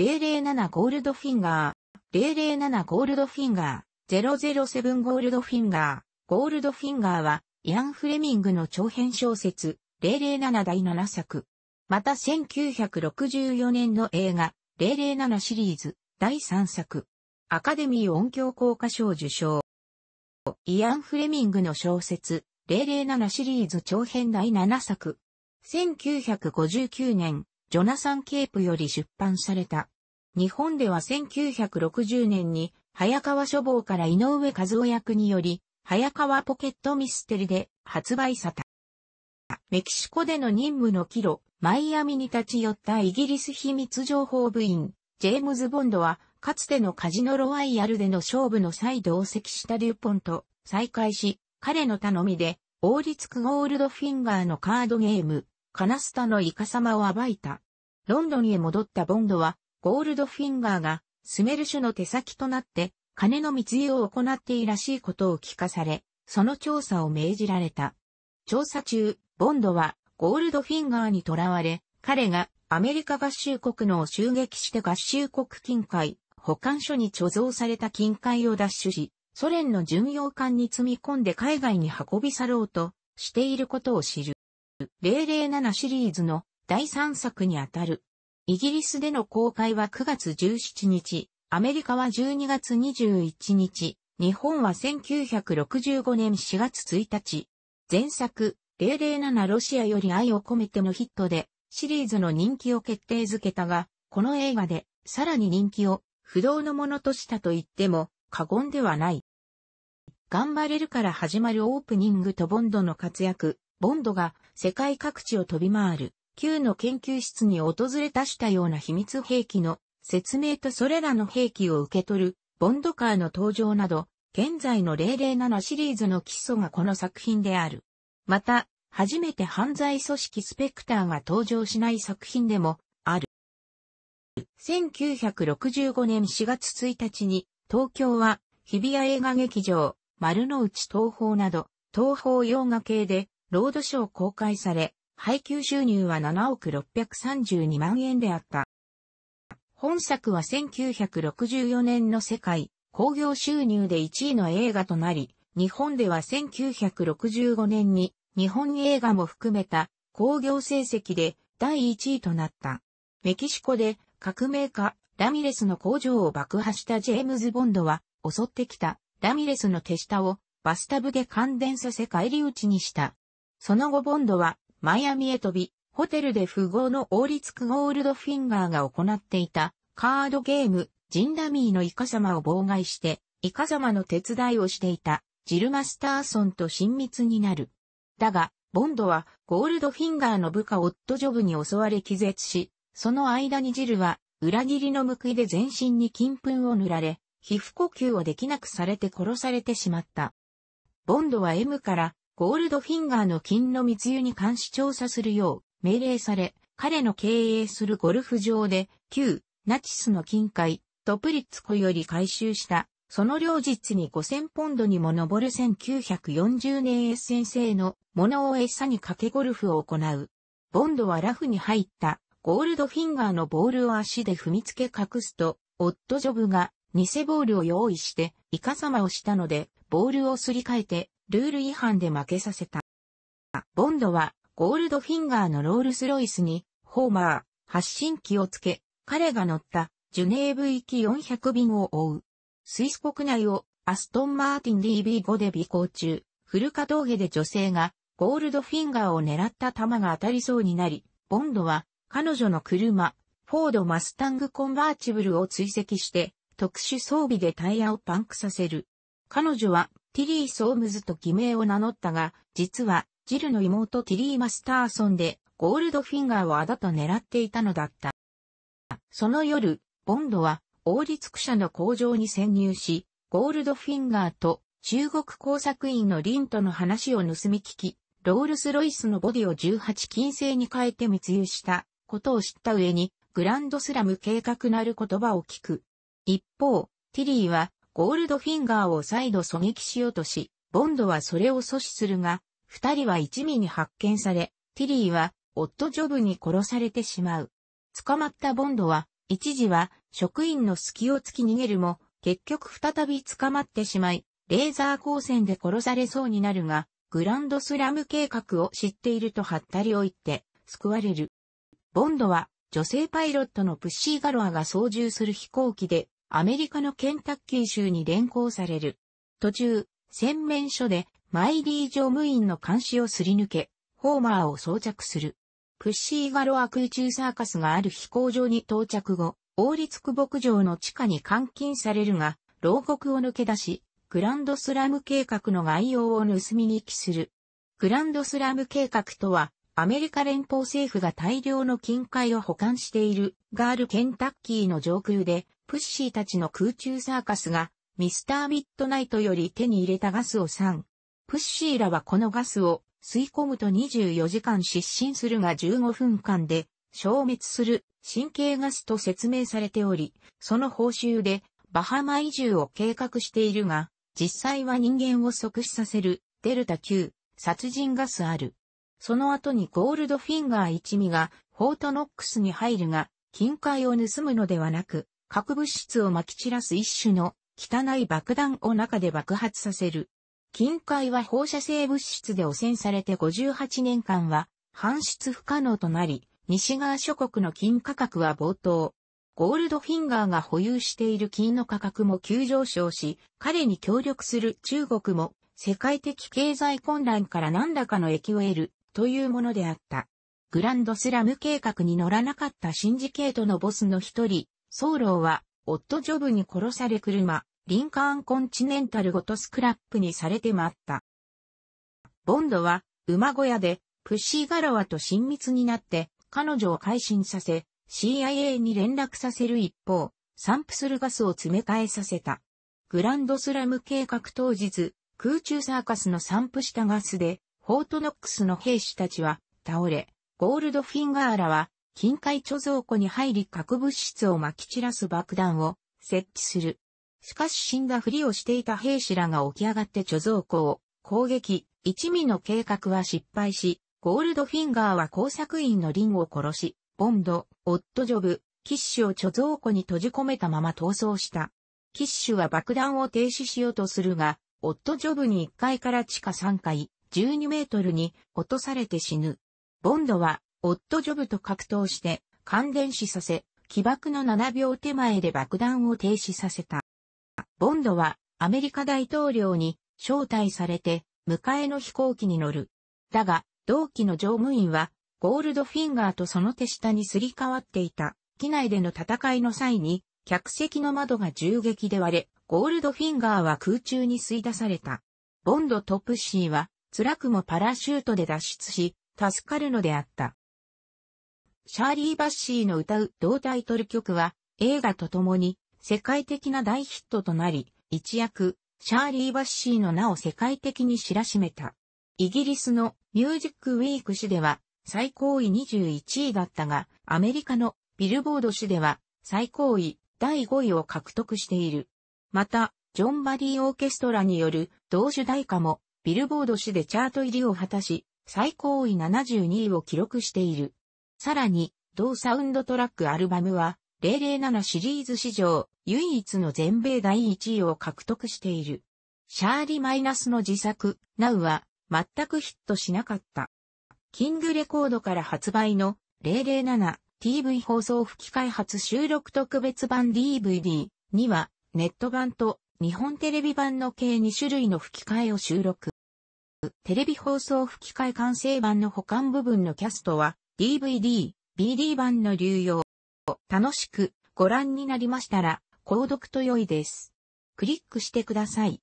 007ゴールドフィンガー、007ゴールドフィンガー、007ゴールドフィンガー、ゴールドフィンガーは、イアン・フレミングの長編小説、007第7作。また1964年の映画、007シリーズ、第3作。アカデミー音響効果賞受賞。イアン・フレミングの小説、007シリーズ長編第7作。1959年、ジョナサン・ケープより出版された。日本では1960年に、早川書房から井上和夫役により、早川ポケットミステリで発売された。メキシコでの任務の帰路、マイアミに立ち寄ったイギリス秘密情報部員、ジェームズ・ボンドは、かつてのカジノロワイヤルでの勝負の際同席したデュポンと再会し、彼の頼みで、王立クゴールドフィンガーのカードゲーム、カナスタのイカ様を暴いた。ロンドンへ戻ったボンドは、ゴールドフィンガーがスメルシュの手先となって金の密輸を行っていらしいことを聞かされ、その調査を命じられた。調査中、ボンドはゴールドフィンガーに囚われ、彼がアメリカ合衆国のを襲撃して合衆国近海、保管所に貯蔵された近海を奪取し、ソ連の巡洋艦に積み込んで海外に運び去ろうとしていることを知る。007シリーズの第3作にあたるイギリスでの公開は9月17日、アメリカは12月21日、日本は1965年4月1日。前作、007ロシアより愛を込めてのヒットで、シリーズの人気を決定づけたが、この映画で、さらに人気を、不動のものとしたと言っても、過言ではない。頑張れるから始まるオープニングとボンドの活躍、ボンドが世界各地を飛び回る。Q の研究室に訪れたしたような秘密兵器の説明とそれらの兵器を受け取るボンドカーの登場など、現在の007シリーズの基礎がこの作品である。また、初めて犯罪組織スペクターが登場しない作品でもある。1965年4月1日に東京は日比谷映画劇場、丸の内東宝など東宝洋画系でロードショー公開され、配給収入は7億632万円であった。本作は1964年の世界、興行収入で1位の映画となり、日本では1965年に日本映画も含めた興行成績で第1位となった。メキシコで革命家ラミレスの工場を爆破したジェームズ・ボンドは襲ってきたラミレスの手下をバスタブで感電させ返り討ちにした。その後ボンドはマイアミへ飛び、ホテルで富豪の王立クゴールドフィンガーが行っていたカードゲーム、ジンダミーのイカ様を妨害して、イカ様の手伝いをしていたジルマスターソンと親密になる。だが、ボンドはゴールドフィンガーの部下オットジョブに襲われ気絶し、その間にジルは裏切りの報いで全身に金粉を塗られ、皮膚呼吸をできなくされて殺されてしまった。ボンドは M からゴールドフィンガーの金の密輸に監視調査するよう命令され、彼の経営するゴルフ場で、旧ナチスの金塊、トプリッツ湖より回収した、その両日に5000ポンドにも上る1940年エッセン製のものを餌にかけゴルフを行う。ボンドはラフに入ったゴールドフィンガーのボールを足で踏みつけ隠すと、オットジョブが偽ボールを用意してイカ様をしたので、ボールをすり替えてルール違反で負けさせた。ボンドはゴールドフィンガーのロールスロイスにホーマー発信機をつけ、彼が乗ったジュネーブ行き400便を追う。スイス国内をアストンマーティン DB5 で尾行中、フル峠で女性がゴールドフィンガーを狙った弾が当たりそうになり、ボンドは彼女の車、フォードマスタングコンバーチブルを追跡して特殊装備でタイヤをパンクさせる。彼女はティリー・ソームズと偽名を名乗ったが、実は、ジルの妹ティリー・マスターソンで、ゴールドフィンガーをあだと狙っていたのだった。その夜、ボンドは、王立区社の工場に潜入し、ゴールドフィンガーと中国工作員のリンとの話を盗み聞き、ロールスロイスのボディを18金星に変えて密輸したことを知った上に、グランドスラム計画なる言葉を聞く。一方、ティリーはゴールドフィンガーを再度狙撃しようとし、ボンドはそれを阻止するが、二人は一味に発見され、ティリーは夫ジョブに殺されてしまう。捕まったボンドは、一時は職員の隙を突き逃げるも、結局再び捕まってしまい、レーザー光線で殺されそうになるが、グランドスラム計画を知っているとハッタリを言って、救われる。ボンドは、女性パイロットのプッシーガロアが操縦する飛行機で、アメリカのケンタッキー州に連行される。途中、洗面所でマイリー乗務員の監視をすり抜け、ホーマーを装着する。プッシーガロア空中サーカスがある飛行場に到着後、王立区牧場の地下に監禁されるが、牢獄を抜け出し、グランドスラム計画の概要を盗みに帰する。グランドスラム計画とは、アメリカ連邦政府が大量の金塊を保管しているガールケンタッキーの上空で、プッシーたちの空中サーカスが、ミスター・ミッドナイトより手に入れたガスを散。プッシーらはこのガスを吸い込むと24時間失神するが15分間で消滅する神経ガスと説明されており、その報酬でバハマ移住を計画しているが、実際は人間を即死させるデルタ級殺人ガスある。その後にゴールドフィンガー一味がフォートノックスに入るが、金塊を盗むのではなく、核物質を撒き散らす一種の汚い爆弾を中で爆発させる。金塊は放射性物質で汚染されて58年間は搬出不可能となり、西側諸国の金価格は冒頭。ゴールドフィンガーが保有している金の価格も急上昇し、彼に協力する中国も世界的経済混乱から何らかの益を得るというものであった。グランドスラム計画に乗らなかったシンジケートのボスの一人、ソーローは、夫ジョブに殺され車、リンカーン・コンチネンタルごとスクラップにされて回った。ボンドは、馬小屋で、プッシー・ガラワと親密になって、彼女を改心させ、CIA に連絡させる一方、散布するガスを詰め替えさせた。グランドスラム計画当日、空中サーカスの散布したガスで、フォートノックスの兵士たちは倒れ、ゴールドフィンガーらは近海貯蔵庫に入り核物質を撒き散らす爆弾を設置する。しかし死んだふりをしていた兵士らが起き上がって貯蔵庫を攻撃、一味の計画は失敗し、ゴールドフィンガーは工作員のリンを殺し、ボンド、オットジョブ、キッシュを貯蔵庫に閉じ込めたまま逃走した。キッシュは爆弾を停止しようとするが、オットジョブに1階から地下3階、12メートルに落とされて死ぬ。ボンドは、オットジョブと格闘して、感電死させ、起爆の7秒手前で爆弾を停止させた。ボンドは、アメリカ大統領に招待されて、迎えの飛行機に乗る。だが、同期の乗務員は、ゴールドフィンガーとその手下にすり替わっていた、機内での戦いの際に、客席の窓が銃撃で割れ、ゴールドフィンガーは空中に吸い出された。ボンドトップシーは、辛くもパラシュートで脱出し、助かるのであった。シャーリー・バッシーの歌う同タイトル曲は映画と共に世界的な大ヒットとなり、一躍、シャーリー・バッシーの名を世界的に知らしめた。イギリスのミュージックウィーク誌では最高位21位だったが、アメリカのビルボード誌では最高位第5位を獲得している。また、ジョン・バディ・オーケストラによる同種題歌もビルボード誌でチャート入りを果たし、最高位72位を記録している。さらに、同サウンドトラックアルバムは、007シリーズ史上、唯一の全米第1位を獲得している。シャーリ・マイナスの自作、ナウは、全くヒットしなかった。キングレコードから発売の 007TV 放送吹き開発収録特別版 DVD にはネット版と日本テレビ版の計2種類の吹き替えを収録。テレビ放送吹き替え完成版の保管部分のキャストは DVD、BD 版の流用。楽しくご覧になりましたら、購読と良いです。クリックしてください。